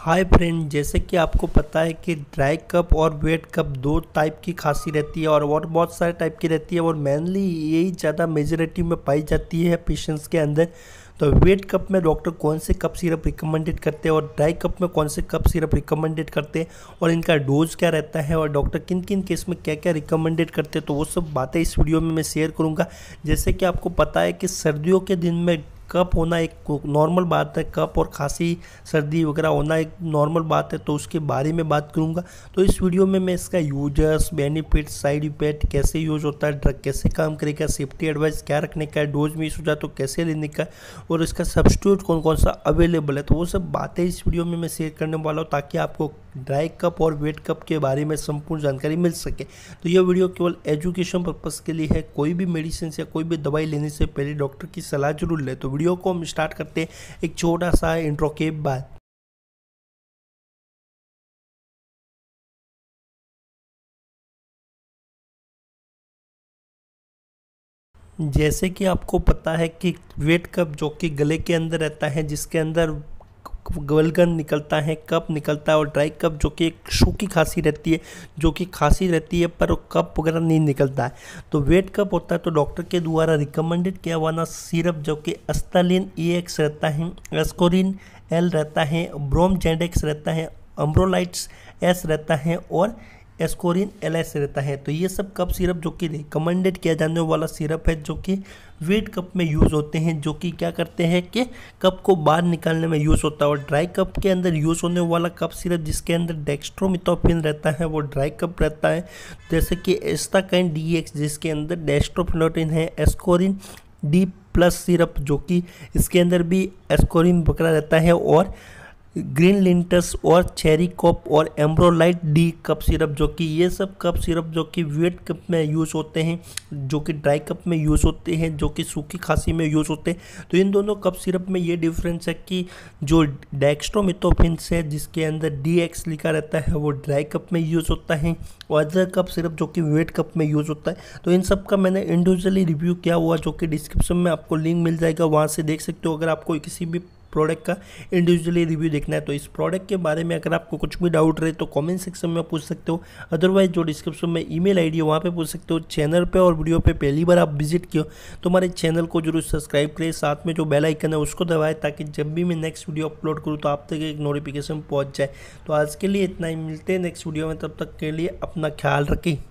hi friend जैसे कि आपको पता है कि ड्राई कप और वेट कप दो टाइप की खांसी रहती है और और बहुत सारे टाइप की रहती है और मेनली यही ज़्यादा मेजोरिटी में पाई जाती है पेशेंट्स के अंदर तो वेट कप में डॉक्टर कौन से कप सिरप रिकमेंडेड करते हैं और ड्राई कप में कौन से कप सिरप रिकमेंडेड करते हैं और इनका डोज क्या रहता है और डॉक्टर किन किन केस में क्या क्या रिकमेंडेड करते हैं तो वो सब बातें इस वीडियो में मैं शेयर करूँगा जैसे कि आपको पता है कि सर्दियों के दिन में कप होना एक नॉर्मल बात है कप और खांसी सर्दी वगैरह होना एक नॉर्मल बात है तो उसके बारे में बात करूँगा तो इस वीडियो में मैं इसका यूजर्स बेनिफिट्स साइड इफेक्ट कैसे यूज होता है ड्रग कैसे काम करेगा सेफ्टी एडवाइस क्या रखने का है डोज मिस हो जाए तो कैसे लेने का है और इसका सब्सिट्यूट कौन कौन सा अवेलेबल है तो वो सब बातें इस वीडियो में मैं शेयर करने वाला हूँ ताकि आपको ड्राई कप और वेट कप के बारे में संपूर्ण जानकारी मिल सके तो यह वीडियो केवल एजुकेशन पर्पज़ के लिए है कोई भी मेडिसिन या कोई भी दवाई लेने से पहले डॉक्टर की सलाह जरूर ले तो वीडियो को हम स्टार्ट करते हैं एक छोटा सा इंट्रो के बाद जैसे कि आपको पता है कि वेट कप जो कि गले के अंदर रहता है जिसके अंदर गलगन निकलता है कप निकलता है और ड्राई कप जो कि एक सूखी खांसी रहती है जो कि खांसी रहती है पर कप वगैरह नहीं निकलता है तो वेट कप होता है तो डॉक्टर के द्वारा रिकमेंडेड किया वाना सिरप जो कि अस्तालिन ई एक्स रहता है एस्कोरिन एल रहता है ब्रोम जेंडेक्स रहता है अम्ब्रोलाइट्स एस रहता है और एस्कोरिन एस रहता है तो ये सब कप सिरप जो कि रिकमेंडेड किया जाने वाला सिरप है जो कि वेट कप में यूज़ होते हैं जो कि क्या करते हैं कि कप को बाहर निकालने में यूज़ होता है और ड्राई कप के अंदर यूज़ होने वाला कप सिरप जिसके अंदर डेक्स्ट्रोमिथोफिन रहता है वो ड्राई कप रहता है जैसे कि एस्ताकाइन डी जिसके अंदर डेस्ट्रोफिनोटिन है एस्कोरिन डी प्लस सिरप जो कि इसके अंदर भी एस्कोरिन बकरा रहता है और ग्रीन लिंटस और चेरी कॉप और एम्ब्रोलाइट डी कप सिरप जो कि ये सब कप सिरप जो कि वेट कप में यूज़ होते हैं जो कि ड्राई कप में यूज़ होते हैं जो कि सूखी खांसी में यूज़ होते हैं तो इन दोनों कप सिरप में ये डिफरेंस है कि जो डेक्स्ट्रोमिथोफिन्स है जिसके अंदर डी एक्स लिखा रहता है वो ड्राई कप में यूज़ होता है और अदर कप सिरप जो कि वेट कप में यूज़ होता है तो इन सब का मैंने इंडिविजुअली रिव्यू किया हुआ जो कि डिस्क्रिप्शन में आपको लिंक मिल जाएगा वहाँ से देख सकते हो अगर आपको किसी भी प्रोडक्ट का इंडिविजुअली रिव्यू देखना है तो इस प्रोडक्ट के बारे में अगर आपको कुछ भी डाउट रहे तो कमेंट सेक्शन में पूछ सकते हो अदरवाइज जो डिस्क्रिप्शन में ईमेल आईडी है वहाँ पे पूछ सकते हो चैनल पे और वीडियो पे पहली बार आप विजिट किए तो हमारे चैनल को जरूर सब्सक्राइब करें साथ में जो बेल आइकन है उसको दबाएँ ताकि जब भी मैं नेक्स्ट वीडियो अपलोड करूँ तो आप तक एक नोटिफिकेशन पहुँच जाए तो आज के लिए इतना ही मिलते हैं नेक्स्ट वीडियो में तब तक के लिए अपना ख्याल रखें